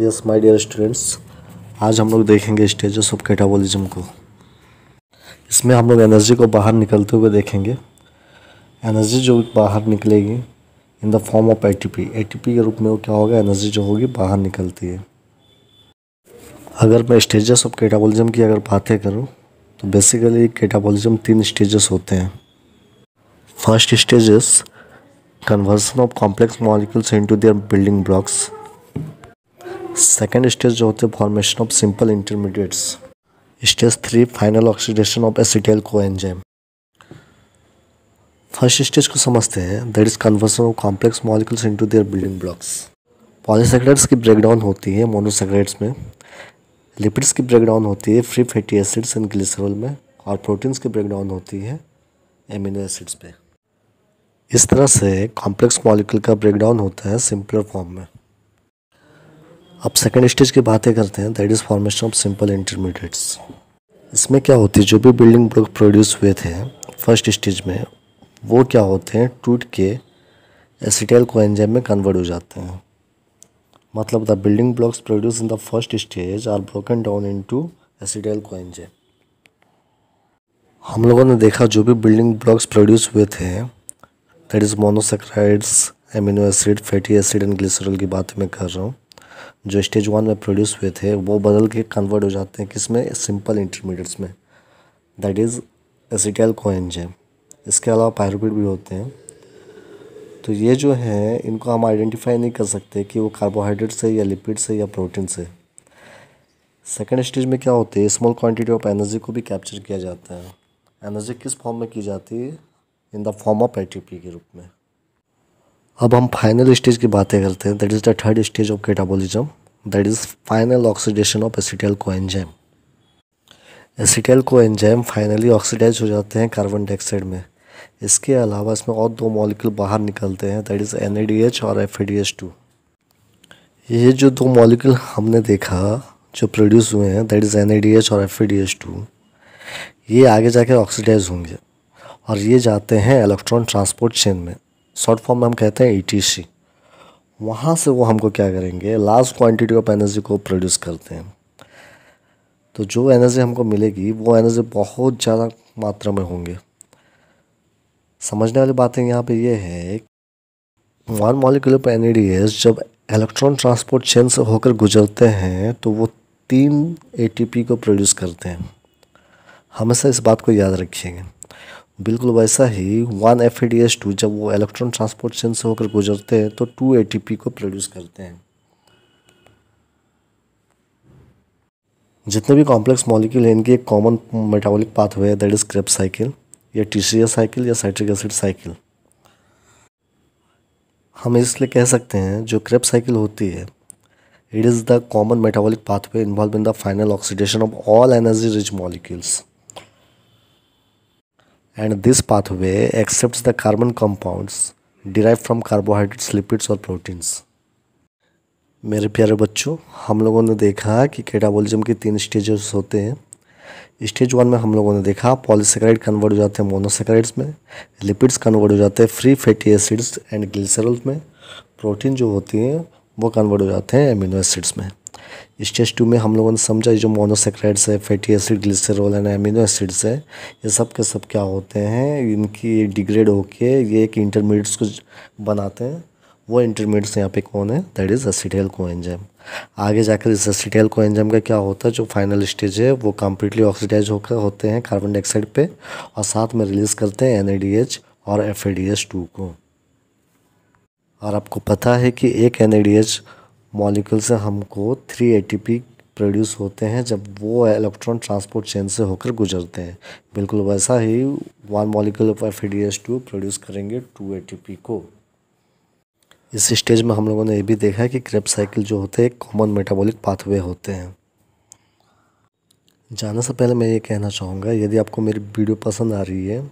Yes my dear students आज हम लोग देखेंगे स्टेजेस ऑफ कैटाबॉलिज्म को इसमें हम लोग एनर्जी को बाहर निकलते हुए देखेंगे एनर्जी जो बाहर निकलेगी in the form of ATP ATP के रूप में वो क्या होगा एनर्जी जो होगी बाहर निकलती है अगर मैं स्टेजेस ऑफ कैटाबॉलिज्म की अगर बातें करूँ तो बेसिकली कैटाबॉलिज्म तीन स्टेजेस होते हैं first stages conversion of complex molecules into their building blocks second stage जो होते हैं formation of simple intermediates stage three final oxidation of acetyl coenzyme first stage को समझते हैं that is conversion of complex molecules into their building blocks polysaccharides की breakdown होती है monosaccharides में लिपिड्स की ब्रेकडाउन होती है free fatty acids and glycerol में और प्रोटीन्स की ब्रेकडाउन होती है एमिनो एसिड्स पे इस तरह से कॉम्प्लेक्स मॉलिक्यूल का ब्रेकडाउन होता है सिंपलर फॉर्म में अब सेकेंड स्टेज की बातें करते हैं that is formation of simple intermediates इसमें क्या होती है जो भी बिल्डिंग ब्लॉक प्रोड्यूस हुए थे फर्स्ट स्टेज में वो क्या होते हैं टूट के एसिटाइल को में कन्वर्ट हो जाते हैं मतलब the building blocks produce in the first stage are broken down into acetyl coenzyme हम लोगों ने देखा जो भी बिल्डिंग ब्लॉक्स प्रोड्यूस हुए थे that is monosaccharides amino acid fatty acid and glycerol की बात मैं कर रहा हूँ जो स्टेज वन में प्रोड्यूस हुए थे वो बदल के कन्वर्ट हो जाते हैं किस में सिंपल इंटरमीडिएट्स में दैट इज़ एसिटल कोएंजाइम इसके अलावा पायरोपिड भी होते हैं तो ये जो है इनको हम आइडेंटिफाई नहीं कर सकते कि वो कार्बोहाइड्रेट से या लिपिड से या प्रोटीन से सेकेंड स्टेज में क्या होते हैं स्मॉल क्वान्टिटी ऑफ एनर्जी को भी कैप्चर किया जाता है एनर्जी किस फॉर्म में की जाती है in the form of ATP के रूप में अब हम फाइनल स्टेज की बातें करते हैं that is the third stage of catabolism that is final oxidation of enzyme coenzyme coenzyme finally oxidize हो जाते हैं कार्बन डाइऑक्साइड में इसके अलावा इसमें और दो मॉलिक्यूल बाहर निकलते हैं दैट इज़ एन और एफ ये जो दो मॉलिक्यूल हमने देखा जो प्रोड्यूस हुए हैं दैट इज़ एन और एफ ये आगे जाके ऑक्सीडाइज होंगे और ये जाते हैं इलेक्ट्रॉन ट्रांसपोर्ट चेन में शॉर्ट फॉर्म में हम कहते हैं ई वहाँ से वो हमको क्या करेंगे लार्ज क्वांटिटी ऑफ एनर्जी को प्रोड्यूस करते हैं तो जो एनर्जी हमको मिलेगी वो एनर्जी बहुत ज़्यादा मात्रा में होंगे समझने वाली बातें यहाँ पे ये है वन मॉलिकुलर पर एन जब इलेक्ट्रॉन ट्रांसपोर्ट चेन से होकर गुजरते हैं तो वो तीन ए को प्रोड्यूस करते हैं हमेशा इस बात को याद रखिएगा बिल्कुल वैसा ही वन एफ टू जब वो इलेक्ट्रॉन ट्रांसपोर्ट चेन से होकर गुजरते हैं तो टू ए को प्रोड्यूस करते हैं जितने भी कॉम्प्लेक्स मॉलिक्यूल हैं इनकी एक कॉमन मेटाबॉलिक पाथवे है दैट इज क्रेप साइकिल या टीसीए साइकिल या साइट्रिक एसिड साइकिल हम इसलिए कह सकते हैं जो क्रेप साइकिल होती है it is the common metabolic pathway involve in the final oxidation of all energy rich molecules and this pathway accepts the carbon compounds derived from carbohydrates, lipids और proteins. मेरे प्यारे बच्चों हम लोगों ने देखा कि कैटाबोलिज्म के तीन स्टेजेस होते हैं स्टेज वन में हम लोगों ने देखा पॉलीसेक्राइड कन्वर्ट हो जाते हैं मोनोसेक्राइड्स में लिपिड्स कन्वर्ट हो जाते हैं free fatty acids and glycerols में प्रोटीन जो होती हैं वो कन्वर्ट हो जाते हैं एमिनो एसिड्स में स्टेज टू में हम लोगों ने समझा जो मोनोसेक्राइड्स है fatty acid glycerol and amino acids है ये सब के सब क्या होते हैं इनकी डिग्रेड होके ये एक इंटरमीडियट्स को बनाते हैं वो इंटरमीडियट्स यहाँ पे कौन है दैट इज़ एसिडेल को आगे जाकर इस एसिडेल को का क्या होता है जो फाइनल स्टेज है वो कम्प्लीटली ऑक्सीडाइज होकर होते हैं कार्बन डाइऑक्साइड पर और साथ में रिलीज़ करते हैं एन और एफ टू को और आपको पता है कि एक एन मॉलिकल से हमको थ्री ए प्रोड्यूस होते हैं जब वो इलेक्ट्रॉन ट्रांसपोर्ट चेन से होकर गुजरते हैं बिल्कुल वैसा ही one molecule of F two produce करेंगे टू ए को इस स्टेज में हम लोगों ने ये भी देखा है कि क्रेप साइकिल जो होते हैं कॉमन मेटाबॉलिक पाथवे होते हैं जाने से पहले मैं ये कहना चाहूँगा यदि आपको मेरी वीडियो पसंद आ रही है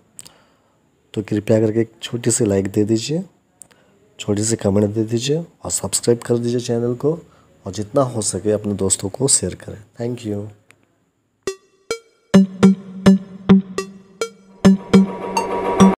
तो कृपया करके एक छोटी सी लाइक दे दीजिए छोटी सी कमेंट दे दीजिए और सब्सक्राइब कर दीजिए चैनल को और जितना हो सके अपने दोस्तों को शेयर करें थैंक यू